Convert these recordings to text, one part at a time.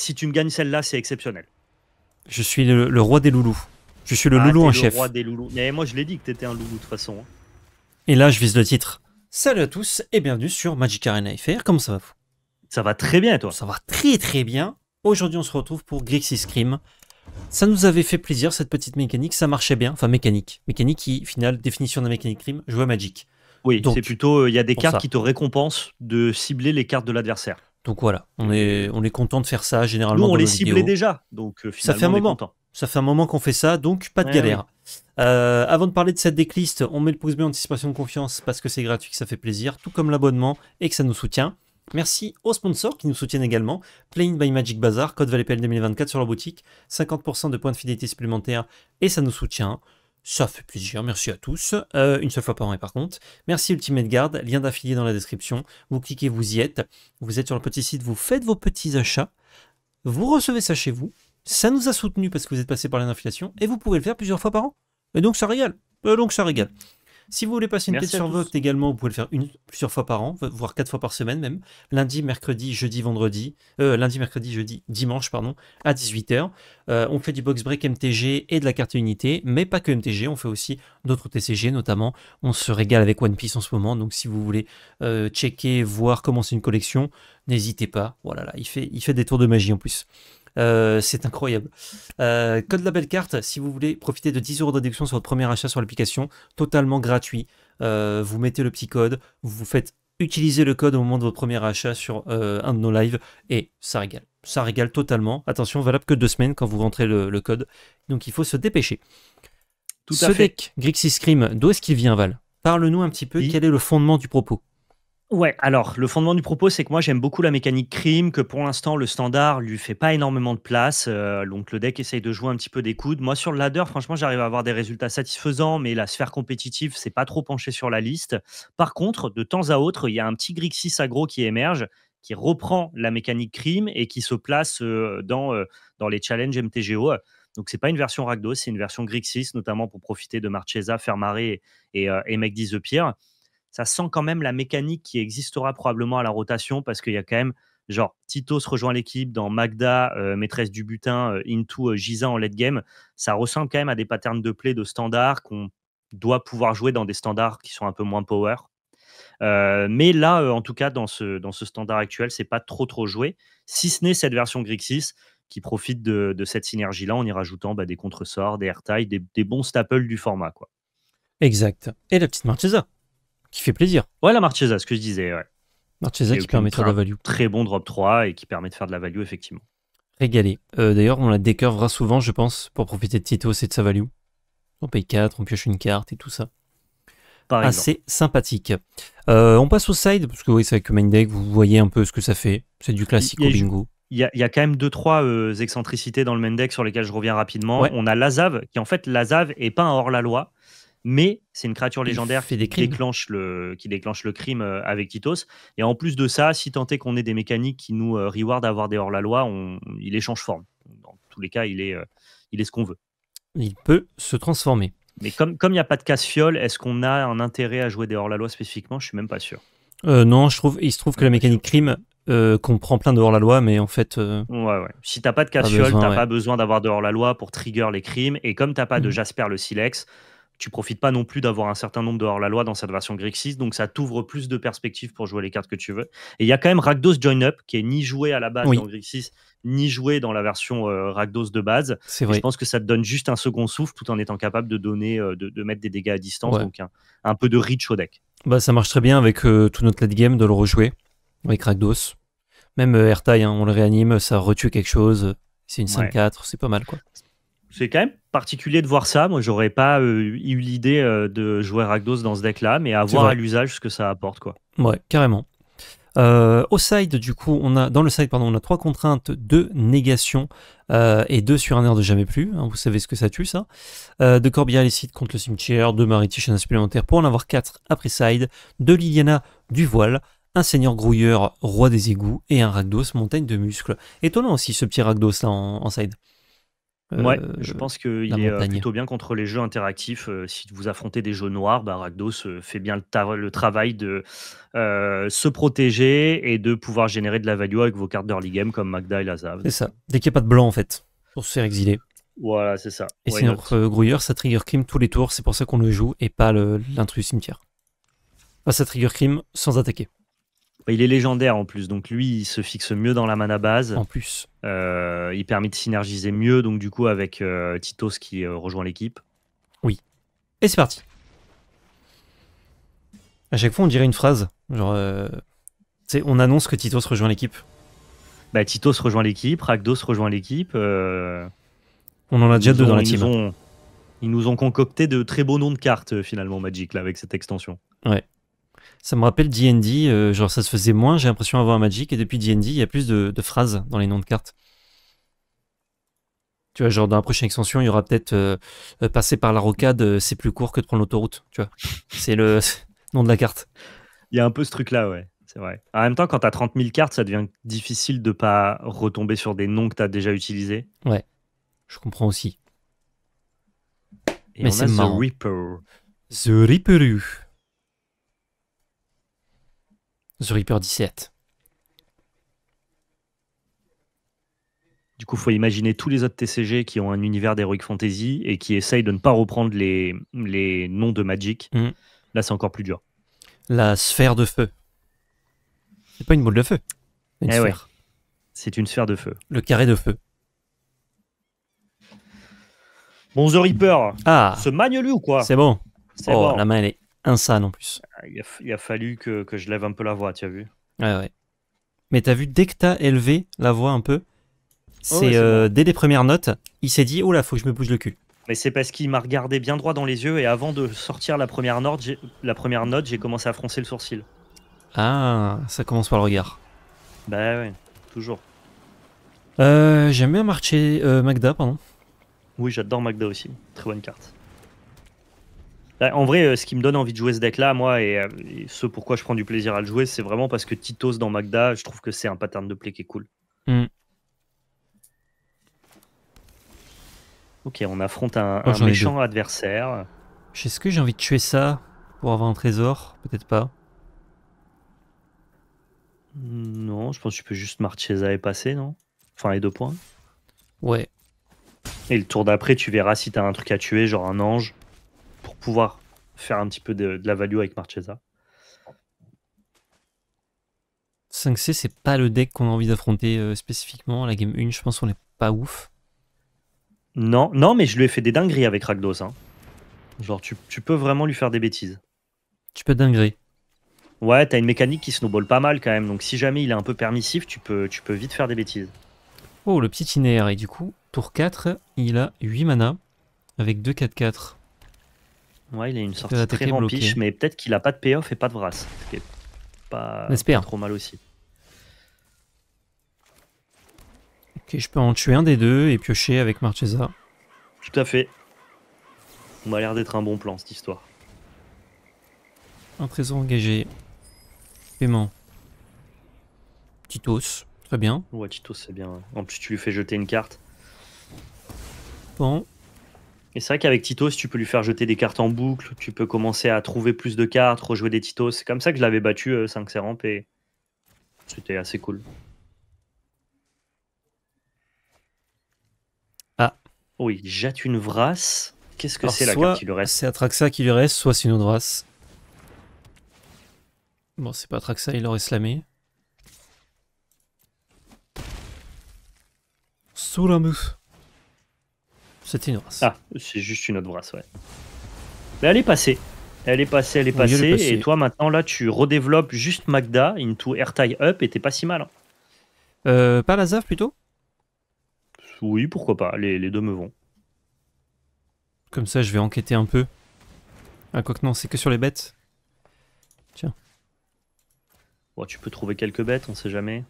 Si tu me gagnes celle-là, c'est exceptionnel. Je suis le, roi des loulous. Je suis le ah, loulou en le chef. Roi des loulous. Mais moi, je l'ai dit que t'étais un loulou de toute façon. Hein. Et là, je vise le titre. Salut à tous et bienvenue sur Magic Arena FR. Comment ça va vous Ça va très bien, toi. Ça va très très bien. Aujourd'hui, on se retrouve pour Grixis Scream. Ça nous avait fait plaisir cette petite mécanique, ça marchait bien. Enfin, mécanique. Mécanique qui, final, définition de mécanique crime, jouer à Magic. Oui, c'est plutôt, euh, il y a des cartes qui te récompensent de cibler les cartes de l'adversaire. Donc voilà, on est, on est content de faire ça généralement. Nous, on les ciblait déjà, donc euh, ça fait un moment. Ça fait un moment qu'on fait ça, donc pas de galère. Euh, avant de parler de cette decklist, on met le pouce bleu anticipation de confiance parce que c'est gratuit, que ça fait plaisir, tout comme l'abonnement et que ça nous soutient. Merci aux sponsors qui nous soutiennent également. Playing by Magic Bazaar, code ValetPL 2024 sur la boutique, 50% de points de fidélité supplémentaires et ça nous soutient. Ça fait plaisir, merci à tous. Euh, une seule fois par an et par contre. Merci Ultimate Guard, lien d'affilié dans la description. Vous cliquez, vous y êtes. Vous êtes sur le petit site, vous faites vos petits achats. Vous recevez ça chez vous. Ça nous a soutenu parce que vous êtes passé par l'inflation. et vous pouvez le faire plusieurs fois par an. Et donc ça régale. Et donc ça régale. Si vous voulez passer une pièce sur vote également, vous pouvez le faire une, plusieurs fois par an, voire quatre fois par semaine même. Lundi, mercredi, jeudi, vendredi. Euh, lundi, mercredi, jeudi, dimanche, pardon, à 18h. Euh, on fait du box break MTG et de la carte unité, mais pas que MTG, on fait aussi d'autres TCG notamment. On se régale avec One Piece en ce moment, donc si vous voulez euh, checker, voir comment c'est une collection, n'hésitez pas. Voilà, là, il fait, il fait des tours de magie en plus. Euh, c'est incroyable. Euh, code label carte, si vous voulez profiter de 10 euros de réduction sur votre premier achat sur l'application, totalement gratuit. Euh, vous mettez le petit code, vous faites utiliser le code au moment de votre premier achat sur euh, un de nos lives et ça régale. Ça régale totalement. Attention, valable que deux semaines quand vous rentrez le, code. Donc il faut se dépêcher. Tout à Ce fait. deck Grixis Scream, d'où est-ce qu'il vient, Val Parle-nous un petit peu, quel est le fondement du propos Ouais, alors le fondement du propos, c'est que moi j'aime beaucoup la mécanique crime, que pour l'instant le standard lui fait pas énormément de place, euh, donc le deck essaye de jouer un petit peu des coudes. Moi sur le ladder, franchement j'arrive à avoir des résultats satisfaisants, mais la sphère compétitive c'est pas trop penché sur la liste. Par contre, de temps à autre, il y a un petit Grixis agro qui émerge, qui reprend la mécanique crime et qui se place euh, dans, euh, dans les challenges MTGO. Donc c'est pas une version ragdo c'est une version Grixis, notamment pour profiter de Marchesa, Fermaré et, et, The Pierre ça sent quand même la mécanique qui existera probablement à la rotation parce qu'il y a quand même, genre, Tito se rejoint l'équipe dans Magda, euh, maîtresse du butin, euh, into euh, Giza en late game. Ça ressemble quand même à des patterns de play de standard qu'on doit pouvoir jouer dans des standards qui sont un peu moins power. mais là, en tout cas, dans ce, dans ce standard actuel, c'est pas trop trop joué, si ce n'est cette version Grixis qui profite de, cette synergie-là en y rajoutant bah, des contresorts, des airtime, des, des bons staples du format. Quoi. Exact. Et la petite Marchesa qui fait plaisir. Ouais, la Marchesa, ce que je disais. Ouais. Marchesa qui permet de faire de la value. Très bon drop 3 et qui permet de faire de la value, effectivement. Régalé. Euh, d'ailleurs, on la décurvera souvent, je pense, pour profiter de Tito et de sa value. On paye 4, on pioche une carte et tout ça. Assez sympathique. Euh, on passe au side, parce que oui, c'est vrai que main deck, vous voyez un peu ce que ça fait. C'est du classique au bingo. Il y, a, quand même deux trois euh, excentricités dans le main deck sur lesquelles je reviens rapidement. On a l'Azav, qui en fait l'Azav est pas un hors la loi, mais c'est une créature légendaire fait des qui, déclenche le, qui déclenche le crime euh, avec Titos. Et en plus de ça, si tant est qu'on ait des mécaniques qui nous euh, reward d'avoir avoir des hors-la-loi, il échange forme. Dans tous les cas, il est, euh, il est ce qu'on veut. Il peut se transformer. Mais comme il n'y a pas de casse-fiole, est-ce qu'on a un intérêt à jouer des hors-la-loi spécifiquement Je suis même pas sûr. Euh, non, je trouve, il se trouve que la mécanique crime euh, comprend plein de hors-la-loi, mais en fait. ouais, ouais. Si t'as pas de casse-fiole, t'as pas besoin d'avoir de hors-la-loi pour trigger les crimes. Et comme t'as pas de mm. Jasper le Silex, tu profites pas non plus d'avoir un certain nombre de hors-la-loi dans cette version Grixis, donc ça t'ouvre plus de perspectives pour jouer les cartes que tu veux. Et il y a quand même Rakdos Join Up, qui est ni joué à la base dans Grixis, ni joué dans la version euh, Rakdos de base. Vrai. Je pense que ça te donne juste un second souffle tout en étant capable de donner, euh, de, mettre des dégâts à distance, donc un, peu de reach au deck. Bah, ça marche très bien avec euh, tout notre late game de le rejouer, avec Rakdos. Même Ertai hein, on le réanime, ça retue quelque chose. C'est une 5-4, c'est pas mal quoi c'est quand même particulier de voir ça. Moi, j'aurais pas euh, eu l'idée euh, de jouer ragdos dans ce deck-là, mais à à l'usage ce que ça apporte, quoi. Ouais, carrément. Euh, au side, du coup, on a dans le side, pardon, on a trois contraintes, deux négations et deux sur un air de jamais plus. Hein, vous savez ce que ça tue, ça. de les sites contre le cimetière, deux un supplémentaire pour en avoir quatre après side, deux Liliana du voile, un seigneur grouilleur, roi des égouts, et un Ragdos montagne de muscles. Étonnant aussi ce petit Ragdos en side. Euh, ouais, je pense qu'il est euh, plutôt bien contre les jeux interactifs. Euh, si vous affrontez des jeux noirs, bah, Ragdos fait bien le, travail de se protéger et de pouvoir générer de la value avec vos cartes d'early game comme Magda et Lazav. C'est ça. Dès qu'il n'y a pas de blanc, en fait, pour se faire exiler. Voilà, c'est ça. Et c'est notre grouilleur, ça trigger crime tous les tours, c'est pour ça qu'on le joue et pas l'intrus cimetière. ça trigger crime sans attaquer. Bah, il est légendaire en plus, donc lui, il se fixe mieux dans la mana base. En plus. Euh, il permet de synergiser mieux, donc du coup, avec euh, Titos qui euh, rejoint l'équipe. Oui. Et c'est parti. À chaque fois, on dirait une phrase. Genre, on annonce que Titos rejoint l'équipe. Bah, Titos rejoint l'équipe, Rakdos rejoint l'équipe. On en a déjà deux dans la team. Ils, ils nous ont concocté de très beaux noms de cartes, finalement, Magic, là, avec cette extension. Ouais. Ça me rappelle D&D, euh, genre ça se faisait moins, j'ai l'impression avant un Magic, et depuis D&D, il y a plus de, phrases dans les noms de cartes. Tu vois, genre dans la prochaine extension, il y aura peut-être euh, euh, passer par la rocade, c'est plus court que de prendre l'autoroute, tu vois. C'est le nom de la carte. Il y a un peu ce truc-là, ouais. C'est vrai. En même temps, quand tu as 30 000 cartes, ça devient difficile de pas retomber sur des noms que tu as déjà utilisés. Ouais, je comprends aussi. Mais c'est marrant. The Reaper. The Reaper. The Reaper 17. Du coup, il faut imaginer tous les autres TCG qui ont un univers d'Heroic Fantasy et qui essayent de ne pas reprendre les, noms de Magic. Mm. Là, c'est encore plus dur. La sphère de feu. C'est pas une boule de feu. Une eh sphère. C'est une sphère de feu. Le carré de feu. Bon, The Reaper, ah. Ce magne lui ou quoi C'est bon. Oh, bon. La main, elle est insane en plus. Ah, il, a, fallu que, je lève un peu la voix, tu as vu. Ouais, ouais. Mais t'as vu, dès que t'as élevé la voix un peu, oh, c'est euh, dès les premières notes, il s'est dit, oh là, faut que je me bouge le cul. Mais c'est parce qu'il m'a regardé bien droit dans les yeux et avant de sortir la première note, j'ai, la première note, j'ai commencé à froncer le sourcil. Ah, ça commence par le regard. Bah ouais, toujours. Euh, j'aime bien marcher euh, Magda, pardon. Oui, j'adore Magda aussi. Très bonne carte. En vrai, euh, ce qui me donne envie de jouer ce deck-là, moi, euh, et, ce pourquoi je prends du plaisir à le jouer, c'est vraiment parce que Titos dans Magda, je trouve que c'est un pattern de play qui est cool. Hmm. Ok, on affronte un, méchant adversaire. Est-ce que j'ai envie de tuer ça pour avoir un trésor Peut-être pas. Non, je pense que tu peux juste Marchesa et passer, non Enfin, les deux points. Ouais. Et le tour d'après, tu verras si t'as un truc à tuer, genre un ange pouvoir faire un petit peu de, la value avec Marchesa. 5C, c'est pas le deck qu'on a envie d'affronter spécifiquement euh, spécifiquement. La game 1, je pense qu'on n'est pas ouf. Non, non, mais je lui ai fait des dingueries avec Ragdos. Hein. Genre, tu, peux vraiment lui faire des bêtises. Tu peux dinguerie. Ouais, t'as une mécanique qui snowball pas mal quand même. Donc, si jamais il est un peu permissif, tu peux, tu peux vite faire des bêtises. Oh, le petit inéaire. Et du coup, tour 4, il a 8 mana avec 2 4-4. Ouais, il a une sortie très, mais peut-être qu'il a pas de payoff et pas de brasse. Ce qui pas, trop mal aussi. Ok, je peux en tuer un des deux et piocher avec Marchesa. Tout à fait. On a l'air d'être un bon plan cette histoire. Un trésor engagé. Paiement. Titos, très bien. Ouais, Titos, c'est bien. En plus, tu lui fais jeter une carte. Bon, et c'est vrai qu'avec Titos, tu peux lui faire jeter des cartes en boucle, tu peux commencer à trouver plus de cartes, rejouer des Titos. C'est comme ça que je l'avais battu 5 euh, ramp et c'était assez cool. Ah. Oui, oh, jette une vrasse. Qu'est-ce que c'est la carte qui lui reste C'est Atraxa qui lui reste, soit c'est une autre race. Bon, c'est pas Atraxa, il aurait slamé. mousse c'était une race. Ah, c'est juste une autre race, ouais. Mais elle est passée. Elle est passée, elle est passée. Et toi, maintenant, là, tu redéveloppes juste Magda into Airtie Up et t'es pas si mal. Hein. Euh, pas la plutôt Oui, pourquoi pas. Les, deux me vont. Comme ça, je vais enquêter un peu. Ah, quoi que non, c'est que sur les bêtes. Tiens. Bon, tu peux trouver quelques bêtes, on sait jamais.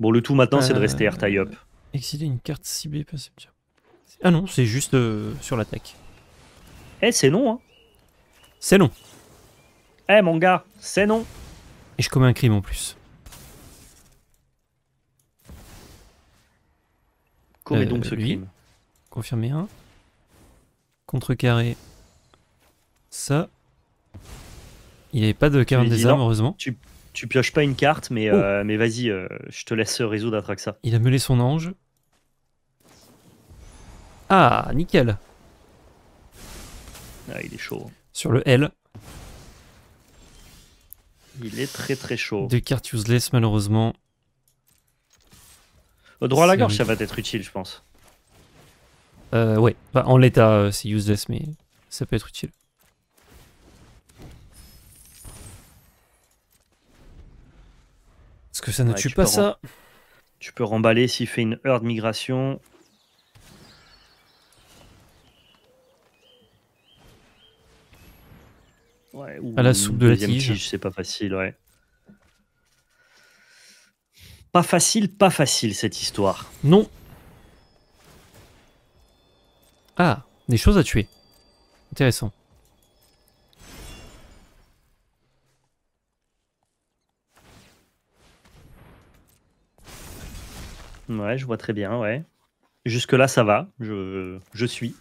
Bon, le tout maintenant, c'est de rester Airtie Up. Euh, Exiler une carte ciblée pas Ah non, c'est juste euh, sur l'attaque. Eh, c'est non, hein. C'est non. Eh, mon gars, c'est non. Et je commets un crime en plus. Commets euh, donc ce crime. Confirmer un. Contrecarré. Ça. Il n'y avait pas de carte des armes, heureusement. Tu, pioches pas une carte, mais, oh. euh, mais vas-y, je te laisse résoudre à ça. Il a mêlé son ange. Ah, nickel. Ah, il est chaud. Hein. Sur le L. Il est très très chaud. des cartes useless, malheureusement. Au droit à la gorge, ça va être utile, je pense. Euh, ouais, bah, en l'état, euh, c'est useless, mais ça peut être utile. Est-ce que ça ne tue pas ça Tu peux remballer s'il fait une heure de migration. à la soupe de la c'est pas facile, ouais. Pas facile, pas facile cette histoire. Non. Ah, des choses à tuer. Intéressant. Ouais, je vois très bien, ouais. Jusque-là, ça va. Je, je suis.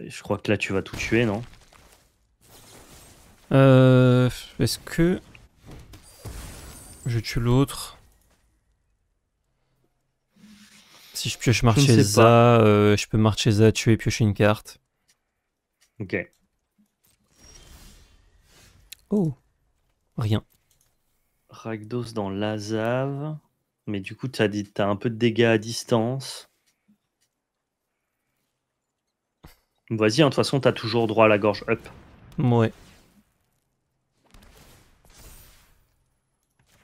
Je crois que là tu vas tout tuer, non euh, Est-ce que je tue l'autre Si je pioche Marchesa, je, euh, je peux Marchesa tuer et piocher une carte. Ok. Oh, rien. ragdos dans Lazav. Mais du coup, t'as as un peu de dégâts à distance. Vas-y, hein, de toute façon, t'as toujours droit à la gorge up. Ouais.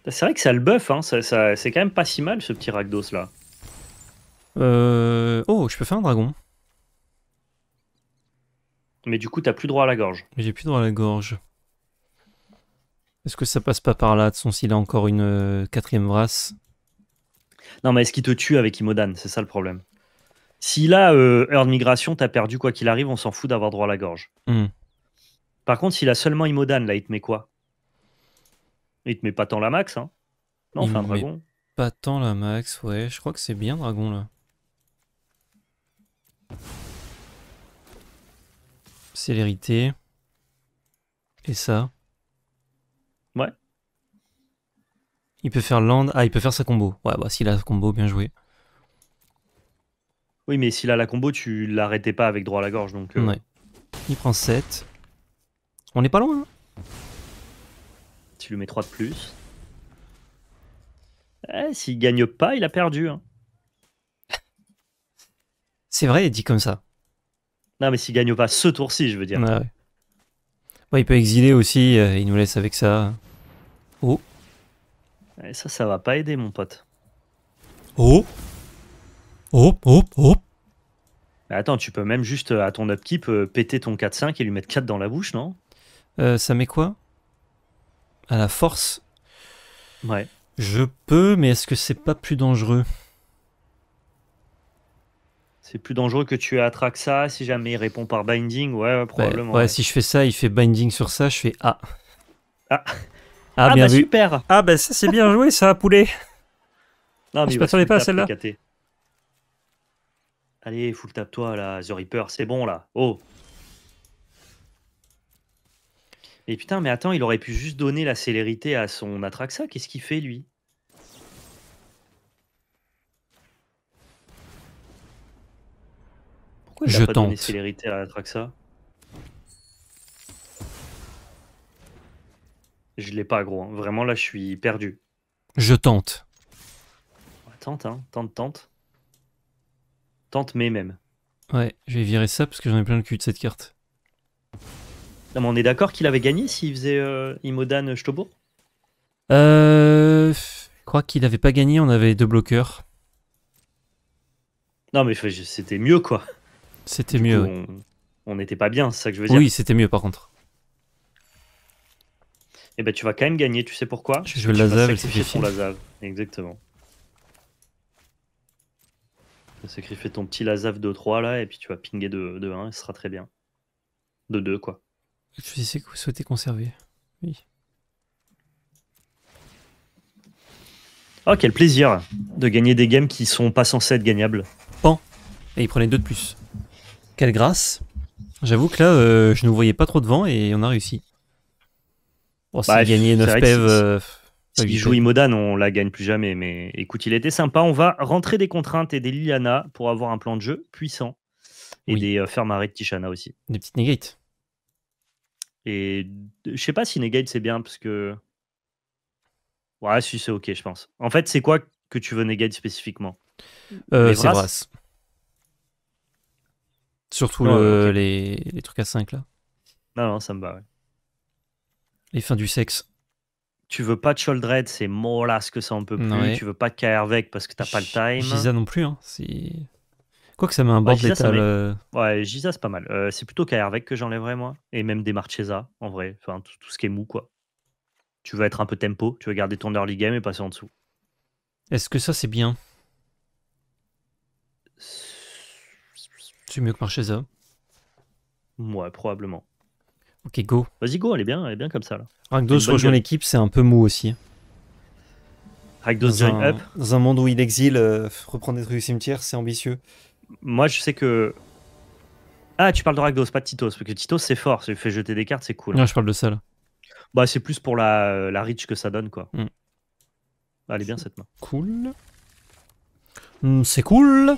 C'est vrai que ça le buff, hein. ça, c'est quand même pas si mal ce petit Ragdos là. Euh... Oh, je peux faire un dragon. Mais du coup, t'as plus droit à la gorge. J'ai plus droit à la gorge. Est-ce que ça passe pas par là, de son s'il a encore une euh, quatrième race Non, mais est-ce qu'il te tue avec Imodan C'est ça le problème. Si a euh, heure migration, t'as perdu quoi qu'il arrive, on s'en fout d'avoir droit à la gorge. Hmm. Par contre, s'il a seulement Imodan, là, il te met quoi Il te met pas tant la max, hein Non, enfin, Dragon. Pas tant la max, ouais, je crois que c'est bien Dragon là. Célérité. Et ça. Ouais. Il peut faire land. Ah, il peut faire sa combo. Ouais, bah s'il a sa combo, bien joué. Oui, mais s'il a la combo, tu l'arrêtais pas avec droit à la gorge. donc. Euh. Ouais. Il prend 7. On n'est pas loin. Hein. tu lui mets 3 de plus. Eh, S'il gagne pas, il a perdu. Hein. C'est vrai, dit comme ça. Non, mais s'il gagne pas ce tour-ci, je veux dire. ouais. Ouais, il peut exiler aussi, euh, il nous laisse avec ça. Oh. Eh, ça, ça va pas aider, mon pote. Oh Oh, oh, oh. Attends, tu peux même juste euh, à ton upkeep euh, péter ton 4-5 et lui mettre 4 dans la bouche, non euh, Ça met quoi À la force Ouais. Je peux, mais est-ce que c'est pas plus dangereux C'est plus dangereux que tu attraques ça si jamais il répond par binding, ouais, probablement. Ouais, si je fais ça, il fait binding sur ça, je fais A. Ah. ah, ah bah super Ah bah ça c'est bien joué ça, poulet. Non, ah, mais je m'attendais bah, pas à celle-là. Allez, full tape-toi là, The Reaper, c'est bon là. Oh Mais putain, mais attends, il aurait pu juste donner la célérité à son Atraxa. Qu'est-ce qu'il fait lui Pourquoi il Je pas tente. donné célérité à Atraxa Je l'ai pas, gros. Hein. Vraiment, là, je suis perdu. Je tente. Tente, hein. Tente, tente. Tente mais même. Ouais, je vais virer ça parce que j'en ai plein le cul de cette carte. Non, mais on est d'accord qu'il avait gagné s'il faisait euh, Imodan euh, Stobo Euh. Je crois qu'il n'avait pas gagné, on avait deux bloqueurs. Non, mais c'était mieux quoi. C'était mieux. on n'était pas bien, c'est ça que je veux dire. Oui, c'était mieux par contre. Et eh ben tu vas quand même gagner, tu sais pourquoi Je vais le exactement fait ton petit Lazaf de 3 là, et puis tu vas pinguer de, 1, et ce sera très bien. De 2, quoi. Je sais que vous souhaitez conserver. Oui. Oh, quel plaisir de gagner des games qui sont pas censés être gagnables. Pan. Et il prenait 2 de plus. Quelle grâce. J'avoue que là, euh, je ne voyais pas trop devant et on a réussi. Bon, oh, c'est bah, gagné 9 euh... S'il joue Imodan, on la gagne plus jamais. Mais écoute, il était sympa. On va rentrer des contraintes et des Liliana pour avoir un plan de jeu puissant. Et des euh, de Tishana aussi. Des petites negates. Et euh, je sais pas si negate c'est bien parce que. Ouais, si c'est ok, je pense. En fait, c'est quoi que tu veux negate spécifiquement euh, C'est Surtout les, trucs à 5 là. Non, non, ça me va. Les fins du sexe tu veux pas de Choldred, c'est molasse que ça en peut plus. Tu veux pas de parce que t'as pas le time. Giza non plus. Hein. Quoi que ça met un bah, bord euh? ouais, Ouais, Giza c'est pas mal. Euh, c'est plutôt Kaervec que j'enlèverais moi. Et même des Marchesa en vrai. Enfin, tout, ce qui est mou quoi. Tu veux être un peu tempo, tu veux garder ton early game et passer en dessous. Est-ce que ça c'est bien C'est mieux que Marchesa. Ouais, probablement. Ok, go. Vas-y, go, elle est bien, elle est bien comme ça là. Ragdos rejoint l'équipe, c'est un peu mou aussi. Ragdos join up. Dans un monde où il exile, euh, reprendre des trucs du cimetière, c'est ambitieux. Moi, je sais que. Ah, tu parles de Ragdos, pas de Titos, parce que Titos, c'est fort, il fait jeter des cartes, c'est cool. Non, je parle de ça là. Bah, c'est plus pour la, euh, la reach que ça donne, quoi. Mm. Allez bien cette main. Cool. Hmm, c'est cool.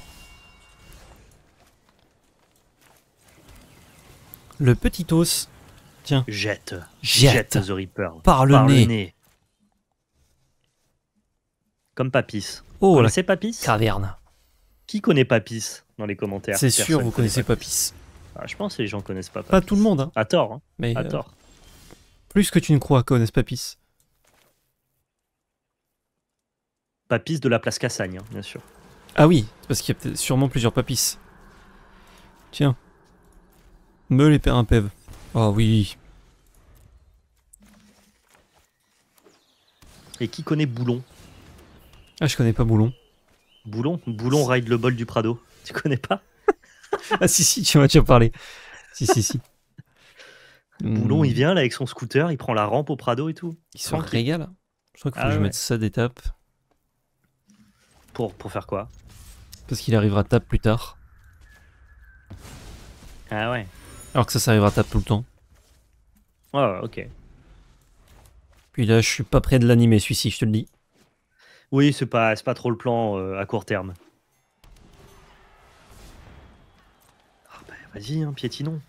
Le petit os. Tiens. Jette. Jette. The Reaper. Par le, nez. Comme Papis. Oh là. C'est Papis Caverne. Qui connaît Papis dans les commentaires C'est sûr, vous connaissez Papis. Ah, je pense que les gens connaissent pas Papis. Pas tout le monde. Hein. À tort. Hein. Euh, tort. Plus que tu ne crois connaissent Papis. Papis de la place Cassagne, hein, bien sûr. Ah oui, parce qu'il y a sûrement plusieurs Papis. Tiens. Me les pères peuvent Oh oui. Et qui connaît Boulon Ah, je connais pas Boulon. Boulon Boulon ride le bol du Prado. Tu connais pas Ah si, si, tu m'as déjà parlé. Si, si, si. Boulon, il vient là avec son scooter, il prend la rampe au Prado et tout. Il se régale. Je crois qu'il faut ah que je mette ça d'étape. Pour, pour faire quoi Parce qu'il arrivera tape plus tard. Ah ouais. Alors que ça, ça arrivera tape tout le temps. Ah, ok. Puis là, je suis pas prêt de l'animer, celui-ci, je te le dis. Oui, c'est pas, pas trop le plan euh, à court terme. Ah bah, vas-y, hein, piétinons.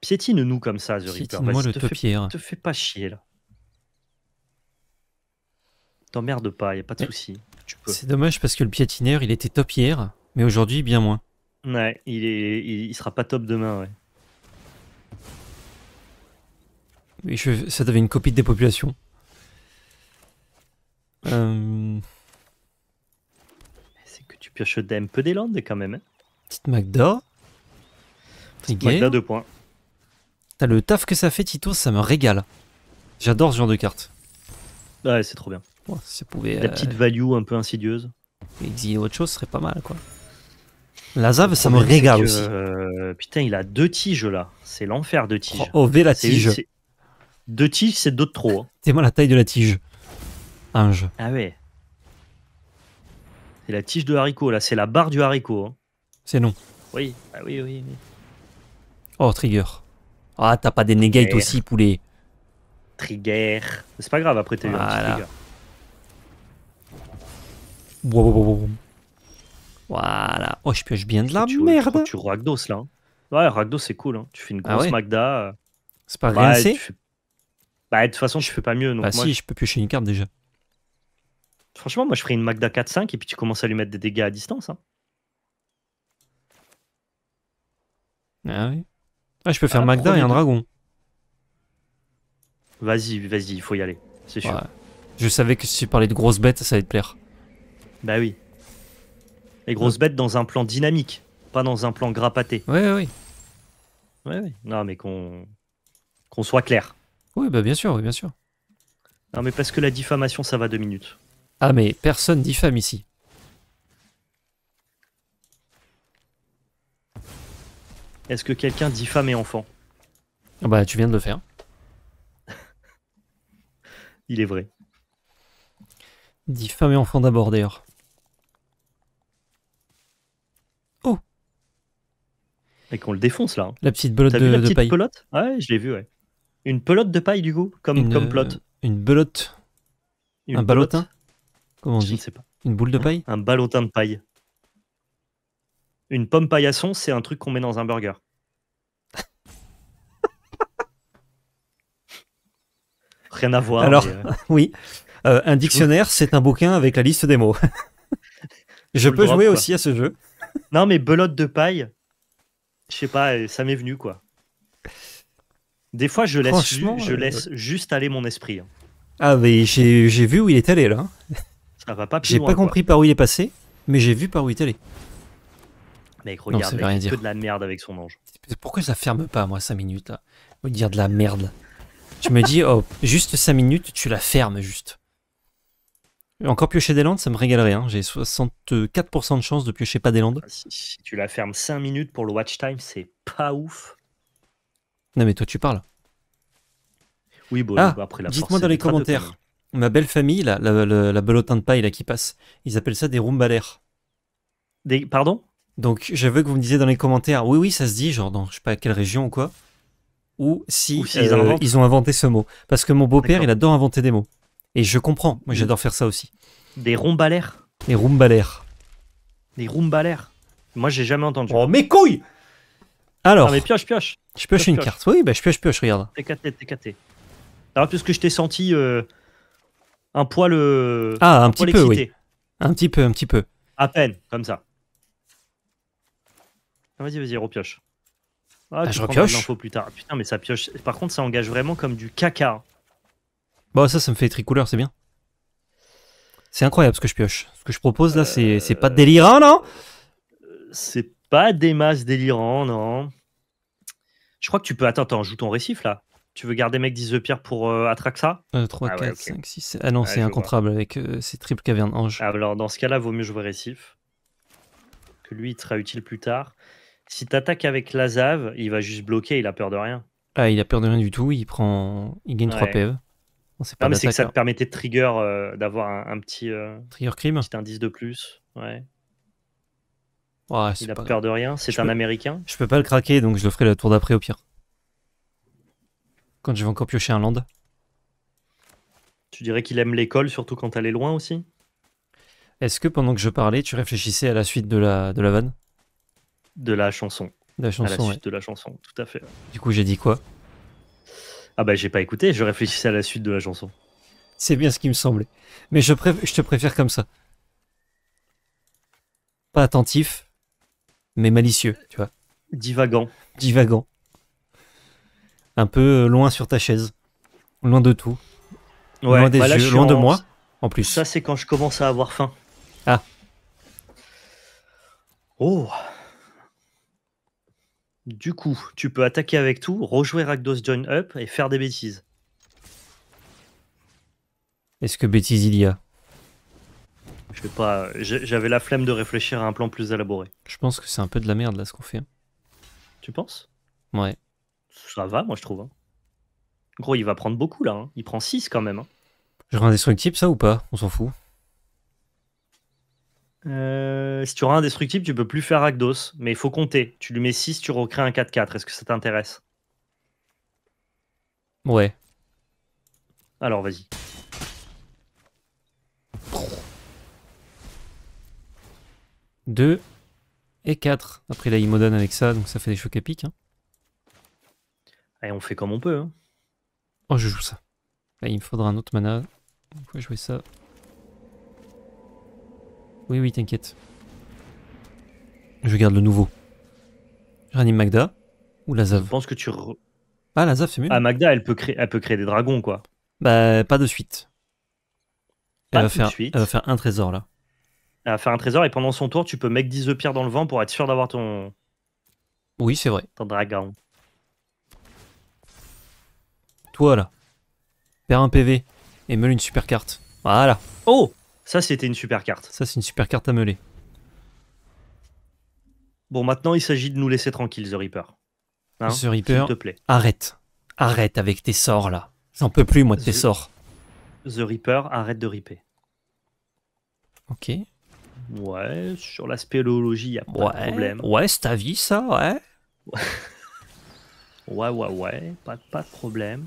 Piétine-nous comme ça, The Reaper. le te, fais, te fais pas chier, là. T'emmerdes pas, y a pas de souci. C'est dommage parce que le piétineur, il était top hier, mais aujourd'hui, bien moins. Ouais, il, est, il sera pas top demain, ouais. Et je, ça devait une copie des populations. Euh, c'est que tu pioches un peu des Landes quand même. Hein. Petite Magda. Petite Magda deux points. le taf que ça fait, Tito, ça me régale. J'adore ce genre de carte. Ouais, c'est trop bien. pouvait, La petite euh, value un peu insidieuse. Exiler autre chose serait pas mal, quoi. La ça me régale aussi. Euh, putain, il a deux tiges là. C'est l'enfer de tiges. Oh, oh la tige. Deux tiges, c'est d'autres de trop. Hein. C'est moi la taille de la tige. Ange. Ah ouais. C'est la tige de haricot, là. C'est la barre du haricot. Hein. C'est non. Oui. Ah, oui, oui, oui. Oh, trigger. Ah, t'as pas des negates aussi, poulet. Trigger. C'est pas grave, après t'as eu voilà. un trigger. voilà. Oh, je pioche bien de la tu, merde. Tu, tu Ragdos là. Hein. Ouais, Ragdos c'est cool. Hein. Tu fais une ah grosse Magda. Euh. C'est pas rien, c'est bah, de toute façon, je fais pas mieux. Donc bah, si, je... peux piocher une carte déjà. Franchement, moi, je ferais une Magda 4-5 et puis tu commences à lui mettre des dégâts à distance. Hein. Ah oui. Ah, je peux faire ah, Magda et un dragon. Vas-y, vas-y, il faut y aller. C'est sûr. Je savais que si tu parlais de grosses bêtes, ça allait te plaire. Bah oui. Les grosses bêtes dans un plan dynamique, pas dans un plan grappaté. Ouais, ouais. Ouais, Non, mais qu'on qu'on soit clair. Oui, bah, bien sûr, bien sûr. Non, mais parce que la diffamation, ça va deux minutes. Ah, mais personne diffame ici. Est-ce que quelqu'un diffame et enfant ah, Bah, tu viens de le faire. Il est vrai. Diffame et enfant d'abord, d'ailleurs. Oh Et qu'on le défonce, là. Hein. La petite pelote de, vu la petite pelote Ouais, je l'ai vu, ouais. Une pelote de paille, du coup Comme, une, plot euh, Une belote Un ballotin Comment on dit Je sais pas. Une boule de paille Un ballotin de paille. Une pomme paillasson, c'est un truc qu'on met dans un burger. Rien à voir. Alors, euh, oui. Euh, un dictionnaire, c'est un bouquin avec la liste des mots. Je peux jouer aussi à ce jeu. Non, mais belote de paille, je sais pas, ça m'est venu quoi. Des fois, je laisse, je euh, laisse juste aller mon esprit. Hein. Ah, mais j'ai vu où il est allé là. Ça va pas J'ai pas compris par où il est passé, mais j'ai vu par où il est allé. Mec, regarde, que de la merde avec son ange. Pourquoi ça ferme pas, moi, 5 minutes là dire de la merde. Tu me dis, oh, juste 5 minutes, tu la fermes juste. Encore piocher des landes, ça me régalerait. Hein. J'ai 64% de chance de piocher pas des landes. Ah, si tu la fermes 5 minutes pour le watch time, c'est pas ouf. Non, mais toi, tu parles. Oui, bon, ah, après la Dites-moi dans les commentaires. Ma belle famille, la, la, belotin de paille là, qui passe, ils appellent ça des rumbalères Des... Pardon Donc, je veux que vous me disiez dans les commentaires, oui, oui, ça se dit, genre dans je sais pas quelle région ou quoi, ou si, euh, ils, ont inventé ce mot. Parce que mon beau-père, il adore inventer des mots. Et je comprends, moi mm. j'adore faire ça aussi. Des rumbalères Des rumbalères Des rumbalaires Moi, j'ai jamais entendu. Oh, mes couilles Alors. Ah, mais pioche, pioche je pioche une carte. Oui, bah, je pioche, pioche, regarde. TKT, TKT. Alors, parce que je t'ai senti euh, un poil. le. Euh, ah, un, petit peu, oui. Un petit peu, un petit peu. À peine, comme ça. Ah, vas-y, vas-y, repioche. Ah, ah je repioche. plus tard. Putain, mais ça pioche. Par contre, ça engage vraiment comme du caca. Bon, bah, ça, ça me fait tricouleur, c'est bien. C'est incroyable ce que je pioche. Ce que je propose là, c'est pas euh, délirant, non C'est pas des masses délirants, non je crois que tu peux. Attends, attends, joue ton récif là. Tu veux garder mec 10 de pire pour euh, ça 3, 4, 5, 6. Ah non, c'est incontrable avec ses euh, ces triple caverne ange. Ah, alors dans ce cas-là, vaut mieux jouer récif. Que lui, il sera utile plus tard. Si t'attaques avec Lazave, il va juste bloquer, il a peur de rien. Ah, il a peur de rien du tout, il prend. Il gagne 3 PV. E non, mais c'est que ça hein. te permettait de trigger euh, d'avoir un, petit. Euh, trigger crime un 10 de plus. Ouais il a peur de rien, c'est un américain. Je peux pas le craquer, donc je le ferai le tour d'après au pire. Quand je vais encore piocher un land. Tu dirais qu'il aime l'école, surtout quand elle est loin aussi Est-ce que pendant que je parlais, tu réfléchissais à la suite de la, de la vanne De la chanson. De la chanson. À la suite de la chanson, tout à fait. Du coup, j'ai dit quoi Ah bah j'ai pas écouté, je réfléchissais à la suite de la chanson. C'est bien ce qui me semblait. Mais je te préfère comme ça. Pas attentif, mais malicieux, tu vois. Divagant. Divagant. Un peu euh, loin sur ta chaise, loin de tout, loin des bah, yeux, loin de moi, en plus. Ça, c'est quand je commence à avoir faim. Ah. Oh. Du coup, tu peux attaquer avec tout, rejouer Ragdos Join Up et faire des bêtises. Est-ce que bêtises il y a je pas. J'avais la flemme de réfléchir à un plan plus élaboré. Je pense que c'est un peu de la merde là ce qu'on fait. Hein. Tu penses Ouais. Ça va, moi je trouve. Hein. Gros, il va prendre beaucoup là. Hein. Il prend 6 quand même. Hein. J'aurai un destructible ça ou pas On s'en fout. Euh, si tu auras un destructible, tu peux plus faire Rakdos. Mais il faut compter. Tu lui mets 6, tu recrées un 4-4. Est-ce que ça t'intéresse Ouais. Alors vas-y. 2 et 4. Après, là, il avec ça, donc ça fait des chocs à pic. Hein. Et on fait comme on peut. Hein. Oh, je joue ça. il me faudra un autre mana. On va jouer ça. Oui, oui, t'inquiète. Je garde le nouveau. Ranime Magda ou la Je pense que tu. Re... Ah, la c'est mieux. Ah, Magda, elle peut, créer, elle peut créer des dragons, quoi. Bah, pas de suite. suite. elle va faire un trésor, là à faire un trésor et pendant son tour, tu peux mec 10 pierres dans le vent pour être sûr d'avoir ton. Oui, c'est vrai. Ton dragon. Toi là, perds un PV et meule une super carte. Voilà. Oh Ça, c'était une super carte. Ça, c'est une super carte à meuler. Bon, maintenant, il s'agit de nous laisser tranquilles, The Reaper. Hein The Reaper, te plaît. arrête. Arrête avec tes sorts là. J'en peux plus, moi, de tes sorts. The Reaper, arrête de ripper. Ok. Ouais, sur l'aspect spéléologie, il a pas de problème. Ouais, c'est ta vie, ça, ouais. ouais, ouais, ouais, pas, pas de problème.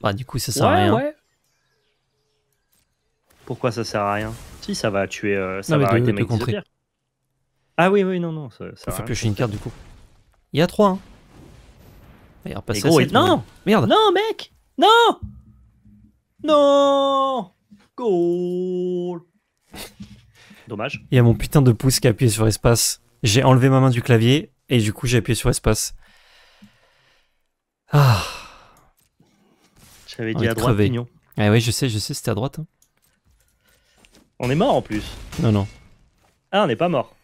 Bah, du coup, ça sert à rien. Ouais. Pourquoi ça sert à rien Si, ça va tuer. Euh, ça va arrêter contrer Ah oui, oui, non, non. Ça, ça fait piocher une carte, du coup. Il y a 3. Hein. Il gros, Non Merde Non, mec Non Non Goal Dommage. Il y a mon putain de pouce qui a appuyé sur espace. J'ai enlevé ma main du clavier et du coup j'ai appuyé sur espace. Ah. J'avais dit à droite, pignon. Ah eh oui, je sais, je sais, c'était à droite. Hein. On est mort en plus. Non, non. Ah, on n'est pas mort.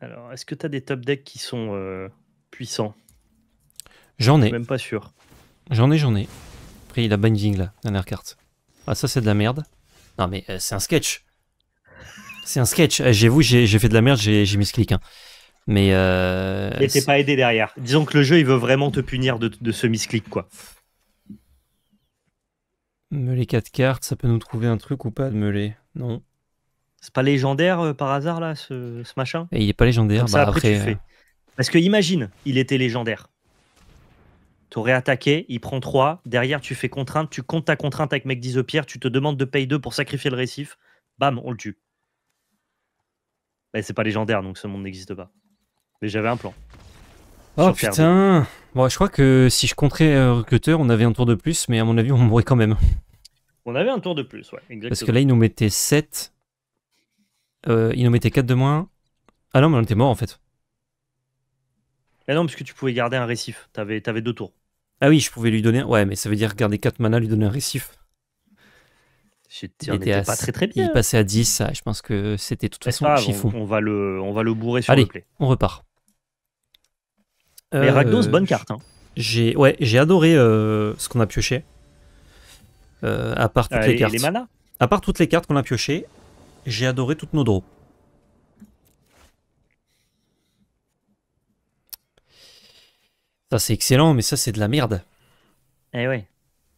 Alors, est-ce que t'as des top decks qui sont euh, puissants J'en ai. même pas sûr. J'en ai, j'en ai il la binding là, dernière carte. Ah ça c'est de la merde. Non mais euh, c'est un sketch. C'est un sketch. Euh, j'ai J'avoue, j'ai fait de la merde, j'ai mis ce clic. Hein. Mais. Euh, pas aidé derrière. Disons que le jeu, il veut vraiment te punir de, de ce clic quoi. les 4 cartes, ça peut nous trouver un truc ou pas de meuler Non. C'est pas légendaire euh, par hasard, là, ce, machin Et il est pas légendaire, bah, après. Parce que imagine, il était légendaire t'aurais attaqué, il prend 3, derrière tu fais contrainte, tu comptes ta contrainte avec mec pierre, tu te demandes de payer 2 pour sacrifier le récif, bam, on le tue. c'est pas légendaire, donc ce monde n'existe pas. Mais j'avais un plan. Oh putain Bon, je crois que si je compterais un euh, on avait un tour de plus, mais à mon avis, on mourrait quand même. On avait un tour de plus, ouais, Parce que là, il nous mettait 7. Euh, il nous mettait 4 de moins. Ah non, mais on était mort en fait. Mais non, parce que tu pouvais garder un récif. T'avais avais deux tours. Ah oui, je pouvais lui donner. Ouais, mais ça veut dire garder 4 mana, lui donner un récif. il pas très très bien. Il passait à 10, je pense que c'était de toute façon chiffon. On, va le, on va le bourrer sur Allez, le on repart. Mais euh, bonne carte. Hein. J'ai ouais, j'ai adoré euh, ce qu'on a pioché. Euh, à part toutes les, cartes. à part toutes les cartes qu'on a piochées, j'ai adoré toutes nos draws. Ça, c'est excellent, mais ça, c'est de la merde. Eh ouais.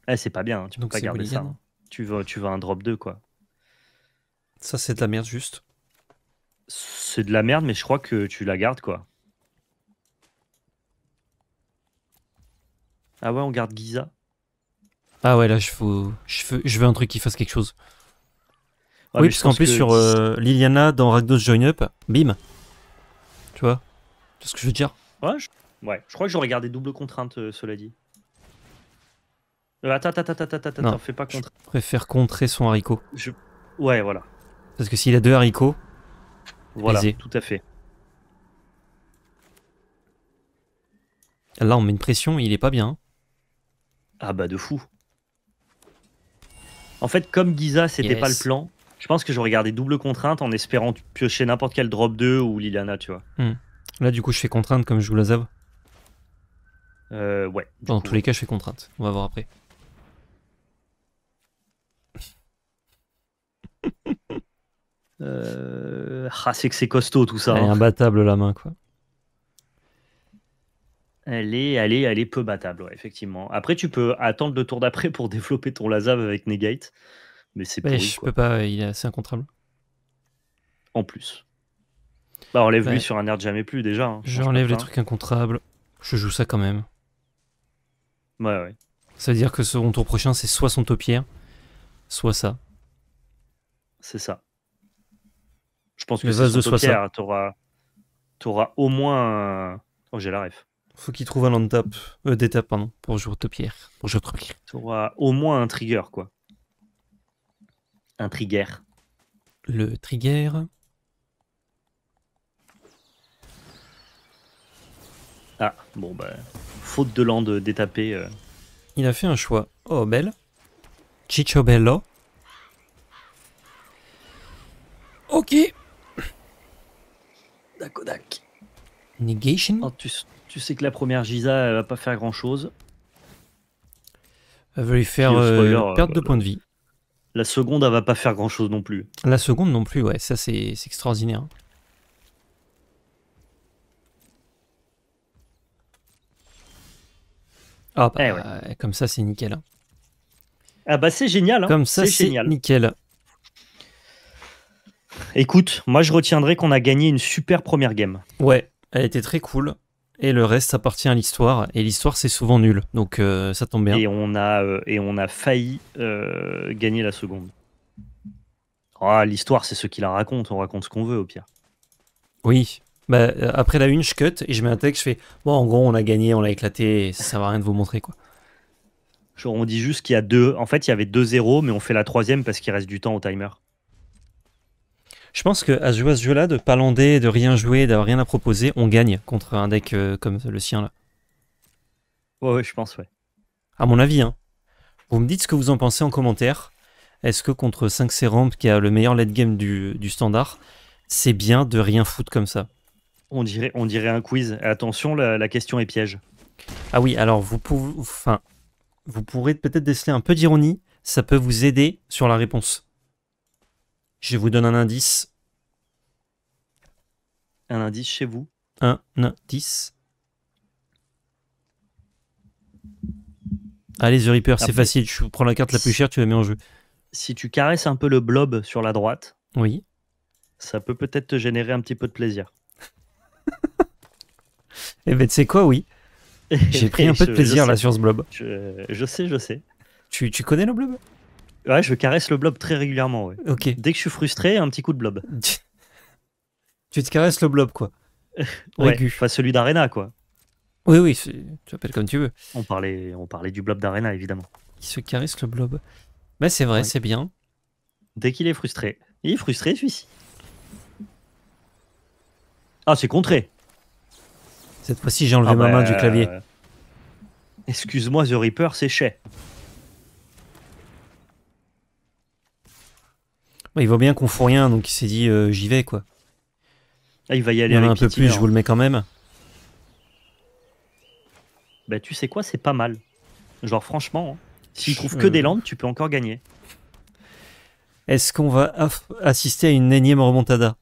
Eh, c'est pas bien, hein. tu peux pas garder ça. Hein. Tu, veux, tu un drop 2, quoi. Ça, c'est de la merde, juste. C'est de la merde, mais je crois que tu la gardes, quoi. Ah ouais, on garde Giza. Ah ouais, là, je, je, veux... un truc qui fasse quelque chose. oui, parce qu'en plus, sur euh, Liliana, dans Ragnos Join Up, bim. Tu vois Tu vois ce que je veux dire Ouais, Ouais, je crois que j'aurais gardé double contrainte, euh, cela dit. Euh, attends, attends, attends, attends, attends, fais pas contre. Je préfère contrer son haricot. Ouais, voilà. Parce que s'il a deux haricots, Voilà, tout à fait. là on met une pression, il est pas bien. Ah bah de fou. En fait, comme Giza, c'était pas le plan, je pense que j'aurais gardé double contrainte en espérant piocher n'importe quel drop 2 ou Liliana, tu vois. Hmm. Là du coup je fais contrainte comme je vous la Zav. Euh, ouais. Dans tous les cas, je fais contrainte. On va voir après. Euh, ah, c'est que c'est costaud tout ça. Elle est hein. imbattable la main, quoi. Elle est, elle, est, elle est peu battable, effectivement. Après, tu peux attendre le tour d'après pour développer ton Lazav avec Negate. Mais c'est Je peux pas, il est assez incontrable. En plus. Bah, enlève-lui sur un air jamais plus déjà. Hein, J'enlève les trucs incontrables. Je joue ça quand même. Ouais, ouais. Ça veut dire que son tour prochain, c'est soit son topier. soit ça. C'est ça. Je pense que c'est son T'auras au moins. Oh, j'ai la ref. Faut qu'il trouve un land tap, euh, d'étape, pardon, pour jouer taupière. Pour jouer T'auras au moins un trigger, quoi. Un trigger. Le trigger. Ah, bon, bah faute de land détaper. Euh. Il a fait un choix. Oh, belle. bello Ok. Dakodak. Oh, Negation. Oh, tu, sais que la première Giza, elle va pas faire grand chose. Elle va lui faire euh, perdre de euh, points de vie. La seconde, elle va pas faire grand chose non plus. La seconde non plus, ouais, ça c'est extraordinaire. Ah bah, eh comme ça c'est nickel. Hein. Ah bah c'est génial. Hein. Comme ça c'est nickel. Écoute, moi je retiendrai qu'on a gagné une super première game. Ouais, elle était très cool. Et le reste appartient à l'histoire. Et l'histoire c'est souvent nul, donc euh, ça tombe bien. Et on a euh, et on a failli euh, gagner la seconde. Ah, l'histoire c'est ce qu'il la raconte. On raconte ce qu'on veut au pire. Oui, bah, euh, après la une, je cut et je mets un texte, je fais bon, en gros, on a gagné, on l'a éclaté, ça sert à rien de vous montrer quoi. Genre, on dit juste qu'il y a deux. En fait, il y avait deux zéros, mais on fait la troisième parce qu'il reste du temps au timer. Je pense qu'à jouer à ce jeu-là, de pas lander, de rien jouer, d'avoir rien à proposer, on gagne contre un deck euh, comme le sien là. Ouais, ouais, je pense, ouais. À mon avis, hein. Vous me dites ce que vous en pensez en commentaire. Est-ce que contre 5 C-Ramp, qui a le meilleur late game du standard, c'est bien de rien foutre comme ça on dirait, on dirait un quiz. Attention, la, question est piège. Ah oui, alors vous, pouvez, enfin, vous pourrez peut-être déceler un peu d'ironie. Ça peut vous aider sur la réponse. Je vous donne un indice. Un indice chez vous Un indice. Allez, The Reaper, c'est ah, facile. je prends la carte la plus chère, tu la mets en jeu. Si tu caresses un peu le blob sur la droite, oui, ça peut peut-être te générer un petit peu de plaisir. Eh ben, tu sais quoi, oui. Eh J'ai ben, pris un peu de plaisir là sur ce blob. Je, sais, je sais. Tu, connais le blob Ouais, je caresse le blob très régulièrement. Ok. Dès que je suis frustré, un petit coup de blob. tu te caresses le blob, quoi. ouais, celui d'Arena, quoi. Oui, oui, tu appelles comme tu veux. On parlait, on parlait du blob d'Arena, évidemment. Il se caresse le blob. Mais ben, c'est vrai, c'est bien. Dès qu'il est frustré. Il est frustré, celui-ci. Ah, c'est contré. Cette fois-ci, j'ai enlevé ah ma main du clavier. Excuse-moi, The Reaper, c'est ché il voit bien qu'on fout rien, donc il s'est dit euh, j'y vais quoi. Ah, il va y aller avec un peu plus, hein. je vous le mets quand même. Bah, tu sais quoi, c'est pas mal. Genre, franchement, hein, s'il trouve que euh. des landes, tu peux encore gagner. Est-ce qu'on va assister à une énième remontada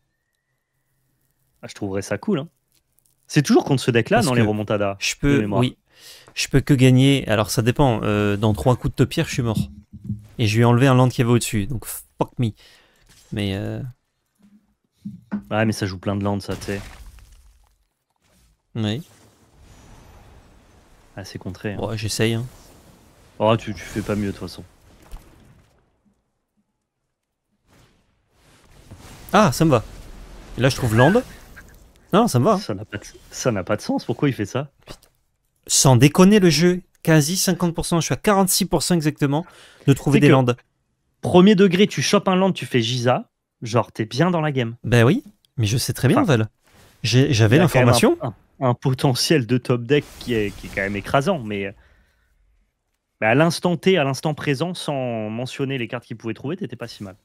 ah, je trouverais ça cool. Hein. C'est toujours contre ce deck-là dans les remontadas. Je peux, oui, je peux que gagner. Alors ça dépend. Euh, dans trois coups de pierre, je suis mort. Et je lui ai enlevé un land qui avait au-dessus. Donc fuck me. Mais. Ouais, euh, ah, mais ça joue plein de landes, ça, tu sais. Oui. Ah, c'est contré. Hein. j'essaye. Hein. Oh, tu, fais pas mieux, de toute façon. Ah, ça me va. là, je trouve land. Non, ça va. Ça n'a pas, de... pas, de sens. Pourquoi il fait ça Sans déconner le jeu, quasi 50%, je suis à 46% exactement, de trouver des landes. Premier degré, tu chopes un land, tu fais Giza, genre t'es bien dans la game. Bah oui, mais je sais très bien, Val. J'avais l'information. Un, potentiel de top deck qui est, qui est quand même écrasant, mais, à l'instant T, à l'instant présent, sans mentionner les cartes qu'il pouvait trouver, t'étais pas si mal.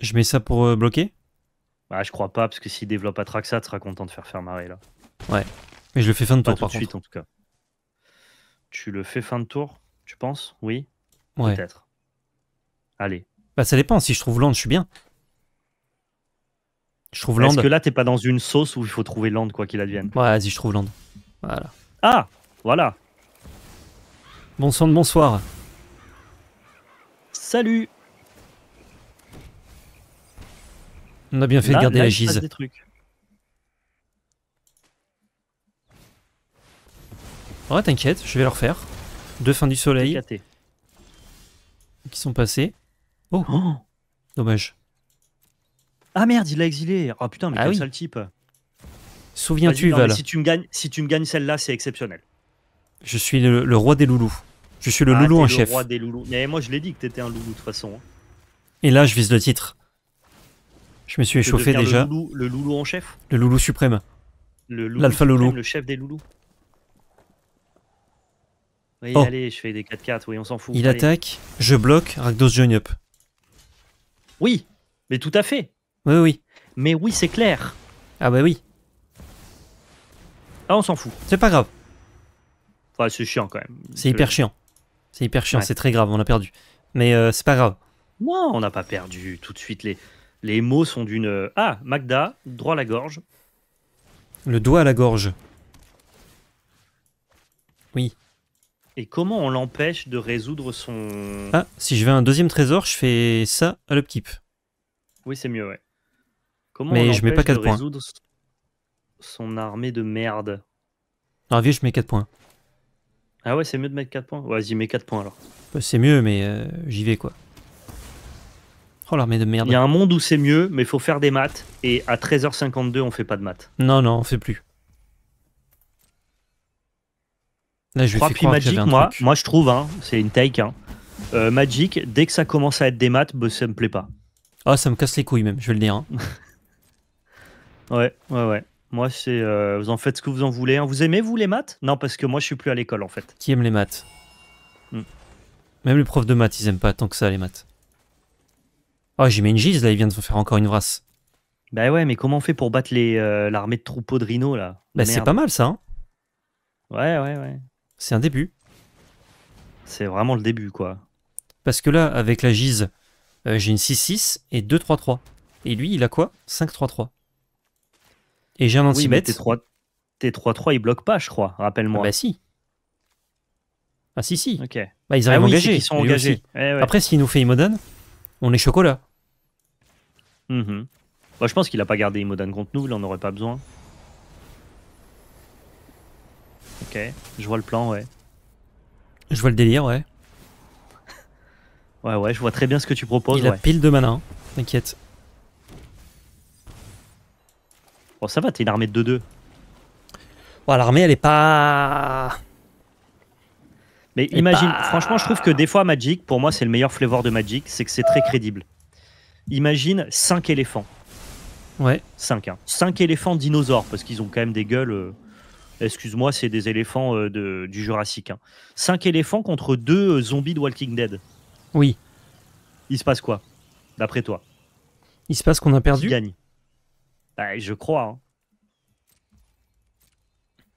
Je mets ça pour euh, bloquer ah, je crois pas, parce que s'il développe Atraxa, tu seras content de faire faire marrer là. Ouais. Mais je le fais fin de tour, par suite, en tout cas. Tu le fais fin de tour, tu penses Oui Ouais. Peut-être. Allez. Bah, ça dépend. Si je trouve Land, je suis bien. Je trouve Land. est que là, t'es pas dans une sauce où il faut trouver Land, quoi qu'il advienne Ouais, si je trouve Land. Voilà. Ah Voilà. Bonsoir. de bonsoir. Salut On a bien fait de garder la gise. Des Ouais, t'inquiète, je vais leur faire. Deux fins du soleil. Qui sont passés. Oh. oh, Dommage. Ah merde, il l'a exilé. Oh putain, mais ah quel sale type. Souviens-tu, Val. Si tu me gagnes, si gagnes celle-là, c'est exceptionnel. Je suis le, roi des loulous. Je suis le ah, loulou en le chef. Roi des loulous. Mais moi, je l'ai dit que t'étais un loulou de toute façon. Et là, je vise le titre. Je me suis échauffé déjà. Le loulou, en chef Le loulou suprême. L'alpha loulou, Le chef des loulous. Oui, oh. allez, je fais des 4-4, oui, on s'en fout. Il attaque, je bloque, Rakdos join up. Oui, mais tout à fait. Oui, oui. Mais oui, c'est clair. Ah bah oui. Ah, on s'en fout. C'est pas grave. c'est chiant quand même. C'est hyper chiant. C'est hyper chiant, c'est très grave, on a perdu. Mais euh, c'est pas grave. Non, on n'a pas perdu tout de suite les... Les mots sont d'une. Ah, Magda, droit à la gorge. Le doigt à la gorge. Oui. Et comment on l'empêche de résoudre son. Ah, si je veux un deuxième trésor, je fais ça à l'upkeep. Oui, c'est mieux, ouais. Comment Mais je mets pas 4 points. son armée de merde Alors, vieux, je mets 4 points. Ah ouais, c'est mieux de mettre 4 points Vas-y, mets 4 points alors. Bah, c'est mieux, mais euh, j'y vais quoi. Oh l'armée de merde. Il y a un monde où c'est mieux, mais il faut faire des maths. Et à 13h52, on fait pas de maths. Non, non, on fait plus. Là, je, vais crois, puis Magic, moi, moi, je trouve, hein, c'est une take. Hein. Euh, Magic, dès que ça commence à être des maths, bah, ça me plaît pas. Ah, oh, ça me casse les couilles même, je vais le dire. Hein. ouais, ouais, ouais. Moi, c'est. Euh, vous en faites ce que vous en voulez. Hein. Vous aimez, vous, les maths Non, parce que moi, je suis plus à l'école, en fait. Qui aime les maths hmm. Même les profs de maths, ils aiment pas tant que ça, les maths. Oh, j'ai mis une gise là, il vient de faire encore une vrasse. Bah ouais, mais comment on fait pour battre euh, l'armée de troupeaux de Rhino là Bah c'est pas mal ça. Hein ouais, ouais, ouais. C'est un début. C'est vraiment le début quoi. Parce que là, avec la gise, euh, j'ai une 6-6 et 2-3-3. Et lui, il a quoi 5-3-3. Et j'ai un anti-bête. Oui, tes 3-3, il bloque pas, je crois. Rappelle-moi. Ah bah si. Ah si, si. Bah, ils arrivent ah engagés. Ils sont engagés. Eh Après, s'il nous fait Imodan, on est chocolat. Mhm. Bah, je pense qu'il a pas gardé Imodan contre nous, il en aurait pas besoin. Ok, je vois le plan, ouais. Je vois le délire, ouais. ouais, ouais, je vois très bien ce que tu proposes. Il a pile de mana, hein. t'inquiète. Bon, ça va, t'es une armée de 2-2. Bon, l'armée, elle est pas. Mais imagine, franchement, je trouve que des fois, Magic, pour moi, c'est le meilleur flavor de Magic, c'est que c'est très crédible imagine 5 éléphants. Ouais. 5. 5 hein. éléphants dinosaures, parce qu'ils ont quand même des gueules. Euh, excuse-moi, c'est des éléphants euh, du Jurassique. 5 hein. éléphants contre 2 euh, zombies de Walking Dead. Oui. Il se passe quoi, d'après toi Il se passe qu'on a perdu. gagne bah, Je crois. Hein.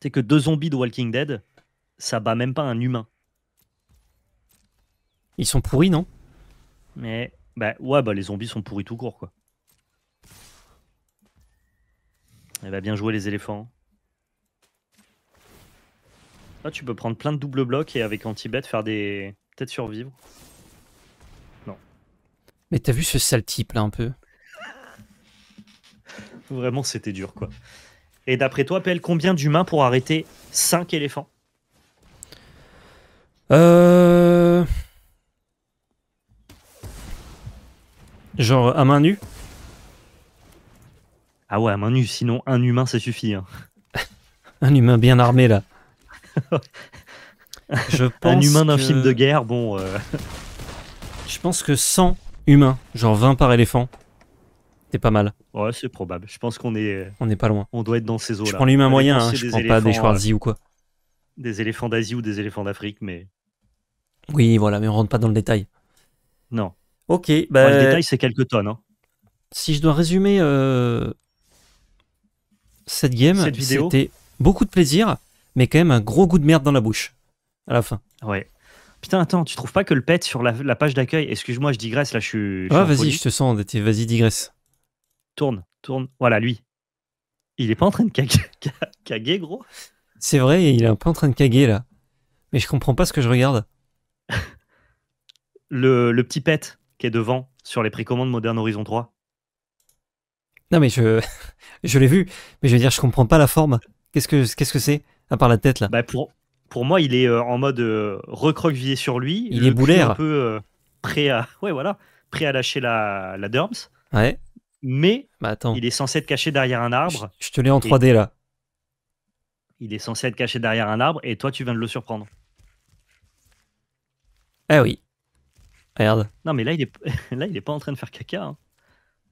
C'est que deux zombies de Walking Dead, ça bat même pas un humain. Ils sont pourris, non Mais bah ouais, bah les zombies sont pourris tout court, quoi. Elle eh va bah, bien jouer les éléphants. Là, ah, tu peux prendre plein de double blocs et avec anti faire des. Peut-être survivre. Non. Mais t'as vu ce sale type là un peu Vraiment, c'était dur quoi. Et d'après toi, PL, combien d'humains pour arrêter 5 éléphants Euh. Genre à main nue Ah ouais, à main nue, sinon un humain, ça suffit. Hein. un humain bien armé, là. Je un humain d'un film de guerre, bon... Euh. Je pense que 100 humains, genre 20 par éléphant, c'est pas mal. Ouais, c'est probable. Je pense qu'on est... Euh, on n'est pas loin. On doit être dans ces eaux-là. Je prends l'humain moyen, hein, je prends pas des Schwarzy euh, ou quoi. Des éléphants d'Asie ou des éléphants d'Afrique, mais... Oui, voilà, mais on rentre pas dans le détail. Non. Ok. Bah, le détail, c'est quelques tonnes. Hein. Si je dois résumer euh, cette game, c'était beaucoup de plaisir, mais quand même un gros goût de merde dans la bouche à la fin. Ouais. Putain, attends, tu trouves pas que le pet sur la, page d'accueil, excuse-moi, je digresse, là je suis. vas-y, je te sens, vas-y, digresse. Tourne, tourne. Voilà, lui. Il est pas en train de caguer, gros C'est vrai, il est un peu en train de caguer là. Mais je comprends pas ce que je regarde. le, le petit pet, qui est devant sur les précommandes Modern Horizon 3 Non, mais je, je l'ai vu, mais je veux dire, je comprends pas la forme. Qu'est-ce que c'est, -ce que à part la tête là bah, pour, pour moi, il est euh, en mode euh, recroquevillé sur lui. Il euh, est boulaire. Un peu prêt, à, ouais, voilà, prêt à lâcher la, la Derms. Ouais. Mais bah, il est censé être caché derrière un arbre. Je, je te l'ai en 3D là. Il est censé être caché derrière un arbre et toi, tu viens de le surprendre. Ah oui. Non, mais là, il est, là, il est pas en train de faire caca. Hein.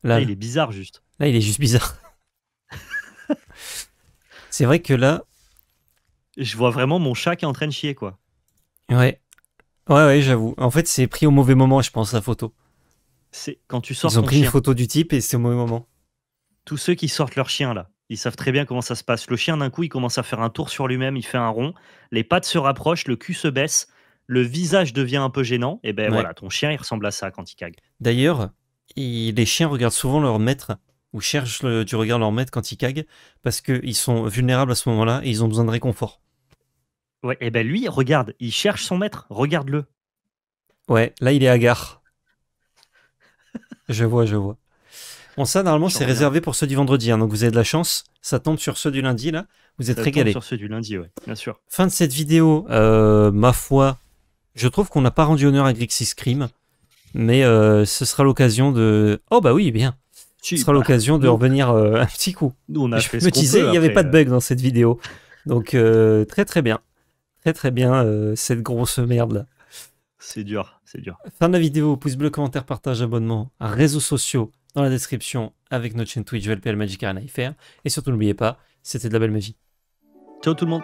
Là, il est bizarre, juste. Là, il est juste bizarre. c'est vrai que là. Je vois vraiment mon chat qui est en train de chier, quoi. Ouais. Ouais, ouais, j'avoue. En fait, c'est pris au mauvais moment, je pense, la photo. C'est quand tu sors Ils ont pris une photo du type et c'est au mauvais moment. Tous ceux qui sortent leur chien, là, ils savent très bien comment ça se passe. Le chien, d'un coup, il commence à faire un tour sur lui-même, il fait un rond, les pattes se rapprochent, le cul se baisse, le visage devient un peu gênant, et ben voilà, ton chien il ressemble à ça quand il cague. D'ailleurs, les chiens regardent souvent leur maître ou cherchent du regard leur maître quand ils caguent parce qu'ils sont vulnérables à ce moment-là et ils ont besoin de réconfort. Ouais, et ben lui, regarde, il cherche son maître, regarde-le. Ouais, là il est hagard. je vois, je vois. Bon, ça, normalement, c'est réservé pour ceux du vendredi. Hein, donc, vous avez de la chance. Ça tombe sur ceux du lundi, là. Vous êtes régalés. sur ceux du lundi, oui, bien sûr. Fin de cette vidéo, euh, ma foi, je trouve qu'on n'a pas rendu honneur à Grixis Cream, mais euh, ce sera l'occasion de. Oh bah oui, bien. Ce sera bah, l'occasion de revenir euh, un petit coup. Nous, on a je me disais, il n'y avait pas de euh. bug dans cette vidéo. Donc très très bien. Très très bien cette grosse merde là. C'est dur, c'est dur. Fin de la vidéo, pouce bleu, commentaire, partage, abonnement, réseaux sociaux dans la description avec notre chaîne Twitch VLPL Magic Arena Et surtout n'oubliez pas, c'était de la belle magie. Ciao tout le monde